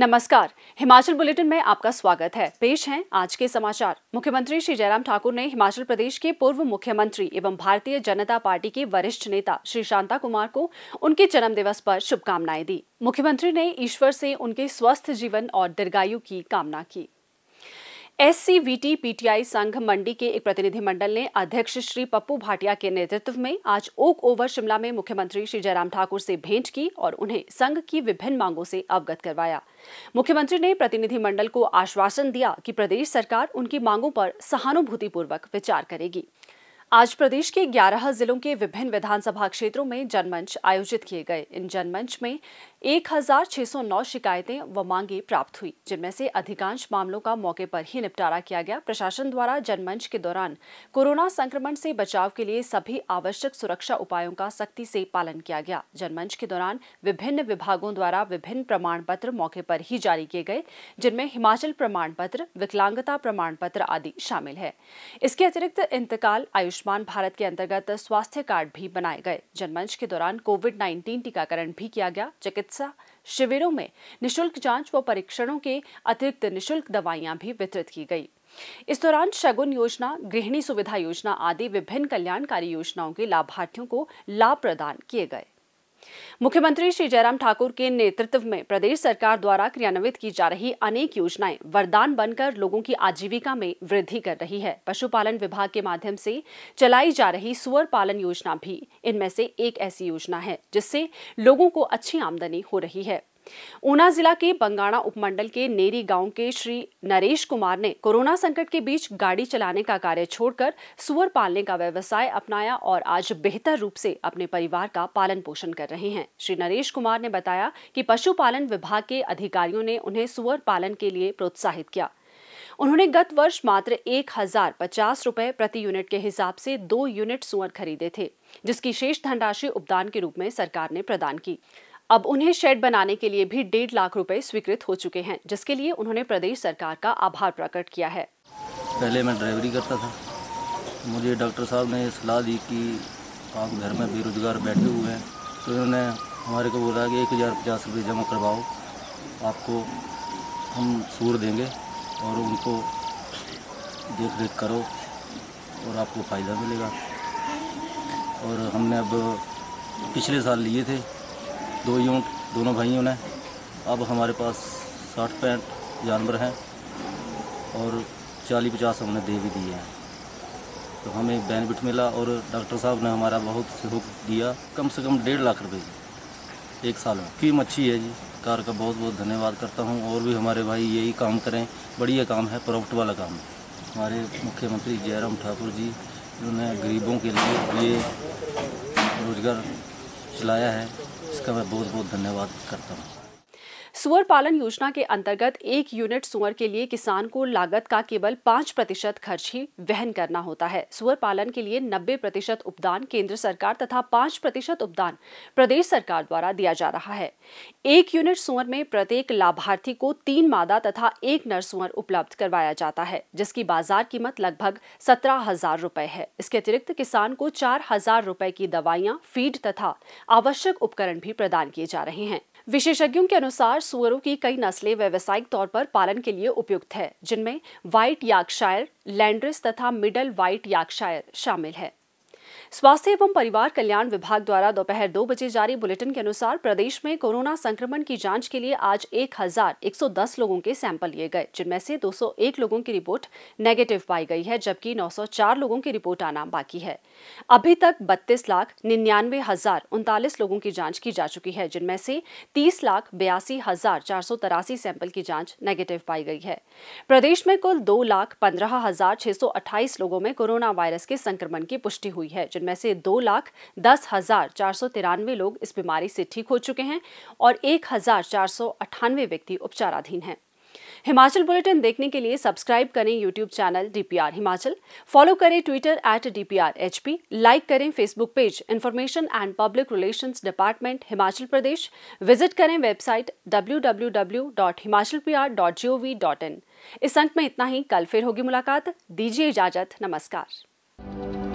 नमस्कार हिमाचल बुलेटिन में आपका स्वागत है पेश हैं आज के समाचार मुख्यमंत्री श्री जयराम ठाकुर ने हिमाचल प्रदेश के पूर्व मुख्यमंत्री एवं भारतीय जनता पार्टी के वरिष्ठ नेता श्री शांता कुमार को उनके जन्म दिवस पर शुभकामनाएं दी मुख्यमंत्री ने ईश्वर से उनके स्वस्थ जीवन और दीर्घायु की कामना की एस पीटीआई संघ मंडी के एक प्रतिनिधिमंडल ने अध्यक्ष श्री पप्पू भाटिया के नेतृत्व में आज ओक ओवर शिमला में मुख्यमंत्री श्री जयराम ठाकुर से भेंट की और उन्हें संघ की विभिन्न मांगों से अवगत करवाया मुख्यमंत्री ने प्रतिनिधिमंडल को आश्वासन दिया कि प्रदेश सरकार उनकी मांगों पर सहानुभूतिपूर्वक विचार करेगी आज प्रदेश के 11 जिलों के विभिन्न विधानसभा क्षेत्रों में जनमंच आयोजित किए गए इन जनमंच में 1,609 शिकायतें व मांगे प्राप्त हुई जिनमें से अधिकांश मामलों का मौके पर ही निपटारा किया गया प्रशासन द्वारा जनमंच के दौरान कोरोना संक्रमण से बचाव के लिए सभी आवश्यक सुरक्षा उपायों का सख्ती से पालन किया गया जनमंच के दौरान विभिन्न विभागों द्वारा विभिन्न प्रमाण पत्र मौके पर ही जारी किए गए जिनमें हिमाचल प्रमाण पत्र विकलांगता प्रमाण पत्र आदि शामिल है इसके अतिरिक्त इंतकाल आयुष्मान भारत के अंतर्गत स्वास्थ्य कार्ड भी बनाए गए जनमंच के दौरान कोविड नाइन्टीन टीकाकरण भी किया गया चिकित्सा चिकित्सा शिविरों में निशुल्क जांच व परीक्षणों के अतिरिक्त निशुल्क दवाइयां भी वितरित की गई इस दौरान शगुन योजना गृहिणी सुविधा योजना आदि विभिन्न कल्याणकारी योजनाओं के लाभार्थियों को लाभ प्रदान किए गए मुख्यमंत्री श्री जयराम ठाकुर के नेतृत्व में प्रदेश सरकार द्वारा क्रियान्वित की जा रही अनेक योजनाएं वरदान बनकर लोगों की आजीविका में वृद्धि कर रही है पशुपालन विभाग के माध्यम से चलाई जा रही सुअर पालन योजना भी इनमें से एक ऐसी योजना है जिससे लोगों को अच्छी आमदनी हो रही है ऊना जिला के बंगाणा उपमंडल के नेरी गांव के श्री नरेश कुमार ने कोरोना संकट के बीच गाड़ी चलाने का कार्य छोड़कर सुअर पालने का व्यवसाय अपनाया और आज बेहतर रूप से अपने परिवार का पालन पोषण कर रहे हैं श्री नरेश कुमार ने बताया कि पशुपालन विभाग के अधिकारियों ने उन्हें सुअर पालन के लिए प्रोत्साहित किया उन्होंने गत वर्ष मात्र एक हजार पचास रूपए प्रति यूनिट के हिसाब से दो यूनिट सुअर खरीदे थे जिसकी शेष धनराशि उपदान के रूप में सरकार ने प्रदान की अब उन्हें शेड बनाने के लिए भी डेढ़ लाख रुपए स्वीकृत हो चुके हैं जिसके लिए उन्होंने प्रदेश सरकार का आभार प्रकट किया है पहले मैं ड्राइवरी करता था मुझे डॉक्टर साहब ने सलाह दी कि आप घर में बेरोजगार बैठे हुए हैं तो उन्होंने हमारे को बोला कि एक हज़ार पचास रुपये जमा करवाओ आपको हम सूर देंगे और उनको देख रेख करो और आपको फ़ायदा मिलेगा और हमने अब पिछले साल लिए थे दो यूनिट दोनों भाइयों ने अब हमारे पास साठ पैंठ जानवर हैं और चालीस पचास हमने दे भी दिए हैं तो हमें बेनिफिट मिला और डॉक्टर साहब ने हमारा बहुत सहयोग दिया कम से कम डेढ़ लाख रुपए एक साल में फीम अच्छी है जी कार का बहुत बहुत धन्यवाद करता हूँ और भी हमारे भाई यही काम करें बढ़िया काम है प्रॉफिट वाला काम है हमारे मुख्यमंत्री जयराम ठाकुर जी उन्होंने गरीबों के लिए ये रोज़गार चलाया है इसका मैं बहुत बहुत धन्यवाद करता हूँ सुअर पालन योजना के अंतर्गत एक यूनिट सुअर के लिए किसान को लागत का केवल पाँच प्रतिशत खर्च ही वहन करना होता है सुअर पालन के लिए नब्बे प्रतिशत उपदान केंद्र सरकार तथा पाँच प्रतिशत उपदान प्रदेश सरकार द्वारा दिया जा रहा है एक यूनिट सुअर में प्रत्येक लाभार्थी को तीन मादा तथा एक नर सुअर उपलब्ध करवाया जाता है जिसकी बाजार कीमत लगभग सत्रह हजार रूपए है इसके अतिरिक्त किसान को चार हजार रूपए की दवाइयाँ फीड तथा आवश्यक उपकरण भी प्रदान किए जा रहे हैं विशेषज्ञों के अनुसार सुअरों की कई नस्लें व्यावसायिक तौर पर पालन के लिए उपयुक्त है जिनमें व्हाइट यार्कशायर लैंड्रिस तथा मिडल व्हाइट यार्कशायर शामिल है स्वास्थ्य एवं परिवार कल्याण विभाग द्वारा दोपहर दो बजे जारी बुलेटिन के अनुसार प्रदेश में कोरोना संक्रमण की जांच के लिए आज 1110 लोगों के सैंपल लिए गए जिनमें से 201 लोगों की रिपोर्ट नेगेटिव पाई गई है जबकि 904 लोगों की रिपोर्ट आना बाकी है अभी तक बत्तीस लाख निन्यानवे हजार उनतालीस लोगों की जाँच की जा चुकी है जिनमें से तीस लाख बयासी हजार चार सौ तिरासी सैंपल की जाँच नेगेटिव पाई गई है प्रदेश में कुल दो लाख पंद्रह हजार छह सौ अट्ठाईस लोगों में कोरोना वायरस के संक्रमण की पुष्टि हुई है जिनमें से दो लाख दस हजार चार सौ तिरानवे लोग इस बीमारी से ठीक हो चुके हैं और एक हजार चार सौ अट्ठानवे व्यक्ति उपचाराधीन हैं हिमाचल बुलेटिन देखने के लिए सब्सक्राइब करें YouTube channel DPR Himachal follow करें ट्विटर एट डीपीआर लाइक करें Facebook page information and public relation department Himachal Pradesh visit करें वेबसाइट डब्ल्यू इस अंक में इतना ही कल फिर होगी मुलाकात दीजिए इजाजत नमस्कार